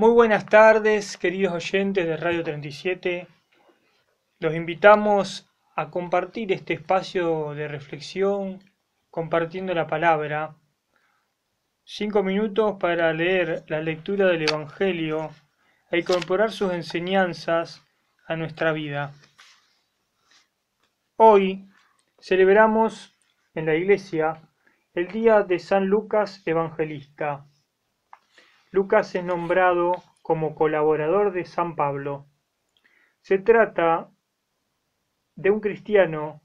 Muy buenas tardes, queridos oyentes de Radio 37. Los invitamos a compartir este espacio de reflexión, compartiendo la palabra. Cinco minutos para leer la lectura del Evangelio e incorporar sus enseñanzas a nuestra vida. Hoy celebramos en la iglesia el día de San Lucas Evangelista. Lucas es nombrado como colaborador de San Pablo. Se trata de un cristiano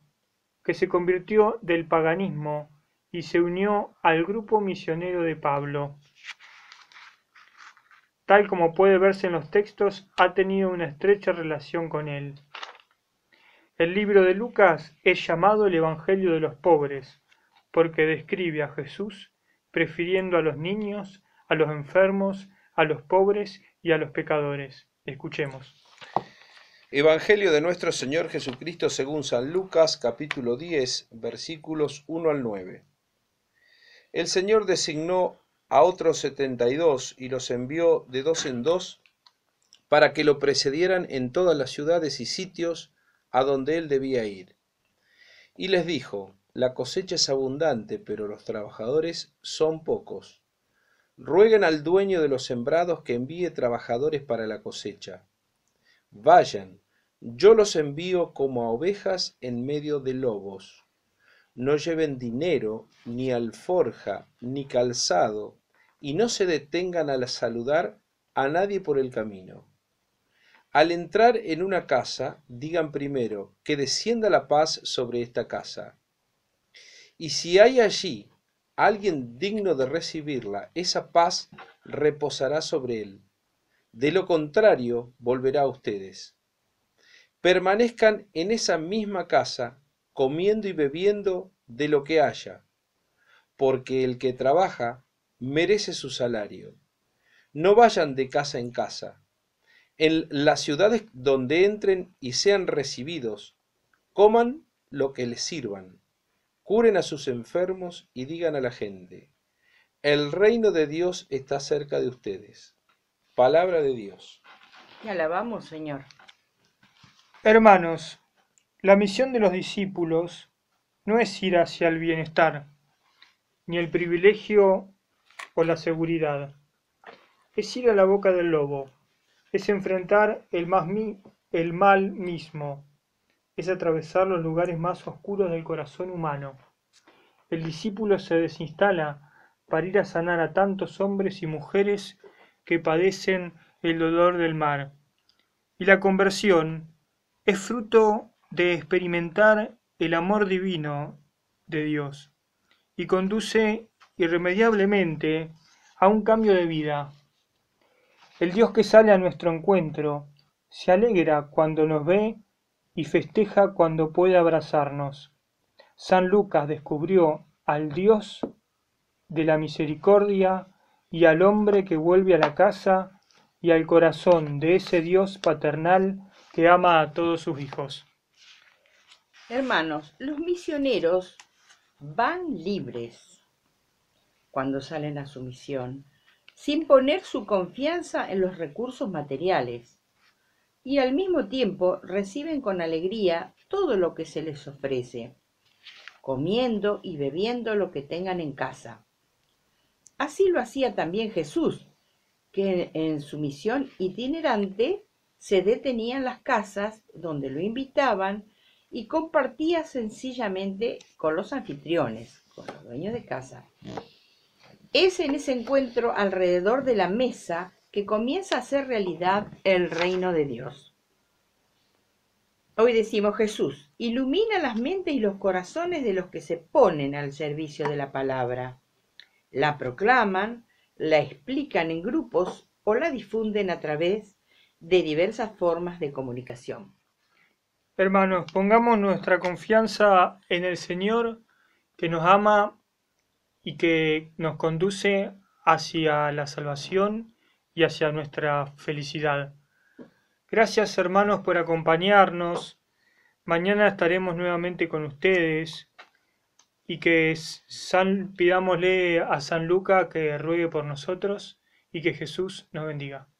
que se convirtió del paganismo y se unió al grupo misionero de Pablo. Tal como puede verse en los textos, ha tenido una estrecha relación con él. El libro de Lucas es llamado el Evangelio de los pobres, porque describe a Jesús prefiriendo a los niños a los enfermos, a los pobres y a los pecadores. Escuchemos. Evangelio de nuestro Señor Jesucristo según San Lucas capítulo 10 versículos 1 al 9. El Señor designó a otros 72 y y los envió de dos en dos para que lo precedieran en todas las ciudades y sitios a donde él debía ir. Y les dijo, la cosecha es abundante, pero los trabajadores son pocos. Rueguen al dueño de los sembrados que envíe trabajadores para la cosecha. Vayan, yo los envío como a ovejas en medio de lobos. No lleven dinero, ni alforja, ni calzado, y no se detengan al saludar a nadie por el camino. Al entrar en una casa, digan primero que descienda la paz sobre esta casa. Y si hay allí alguien digno de recibirla, esa paz reposará sobre él. De lo contrario, volverá a ustedes. Permanezcan en esa misma casa, comiendo y bebiendo de lo que haya, porque el que trabaja merece su salario. No vayan de casa en casa. En las ciudades donde entren y sean recibidos, coman lo que les sirvan curen a sus enfermos y digan a la gente, el reino de Dios está cerca de ustedes. Palabra de Dios. Te alabamos, Señor. Hermanos, la misión de los discípulos no es ir hacia el bienestar, ni el privilegio o la seguridad. Es ir a la boca del lobo, es enfrentar el, más el mal mismo, es atravesar los lugares más oscuros del corazón humano. El discípulo se desinstala para ir a sanar a tantos hombres y mujeres que padecen el dolor del mar. Y la conversión es fruto de experimentar el amor divino de Dios y conduce irremediablemente a un cambio de vida. El Dios que sale a nuestro encuentro se alegra cuando nos ve y festeja cuando puede abrazarnos. San Lucas descubrió al Dios de la misericordia y al hombre que vuelve a la casa y al corazón de ese Dios paternal que ama a todos sus hijos. Hermanos, los misioneros van libres cuando salen a su misión, sin poner su confianza en los recursos materiales y al mismo tiempo reciben con alegría todo lo que se les ofrece, comiendo y bebiendo lo que tengan en casa. Así lo hacía también Jesús, que en, su misión itinerante se detenía en las casas donde lo invitaban y compartía sencillamente con los anfitriones, con los dueños de casa. Es en ese encuentro alrededor de la mesa que comienza a ser realidad el reino de Dios. Hoy decimos Jesús, ilumina las mentes y los corazones de los que se ponen al servicio de la palabra, la proclaman, la explican en grupos o la difunden a través de diversas formas de comunicación. Hermanos, pongamos nuestra confianza en el Señor que nos ama y que nos conduce hacia la salvación y hacia nuestra felicidad. Gracias hermanos por acompañarnos. Mañana estaremos nuevamente con ustedes y que San, pidámosle a San Luca que ruegue por nosotros y que Jesús nos bendiga.